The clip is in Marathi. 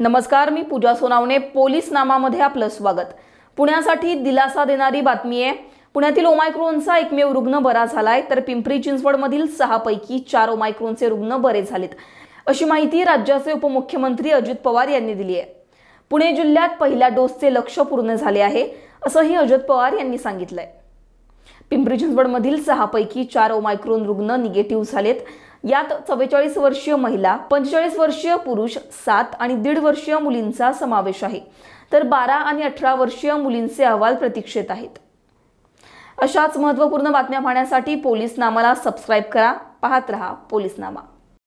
नमस्कार मी पूजा सोनावणे पोलीस नामामध्ये आपलं स्वागत पुण्यासाठी दिलासा देणारी बातमी आहे पुण्यातील ओमायक्रोनचा एकमेव रुग्ण बरा झालाय तर पिंपरी चिंचवडमधील पैकी चार ओमायक्रोनचे रुग्ण बरे झालेत अशी माहिती राज्याचे उपमुख्यमंत्री अजित पवार यांनी दिली आहे पुणे जिल्ह्यात पहिल्या डोसचे लक्ष पूर्ण झाले आहे असंही अजित पवार यांनी सांगितलंय पिंपरी चिंचवडमधील पैकी चार ओमायक्रोन रुग्ण निगेटिव्ह झालेत यात चव्वेचाळीस वर्षीय महिला पंचेचाळीस वर्षीय पुरुष सात आणि दीड वर्षीय मुलींचा समावेश आहे तर बारा आणि अठरा वर्षीय मुलींचे अहवाल प्रतीक्षेत आहेत अशाच महत्त्वपूर्ण बातम्या पाहण्यासाठी पोलीस नामाला सबस्क्राईब करा पाहत रहा नामा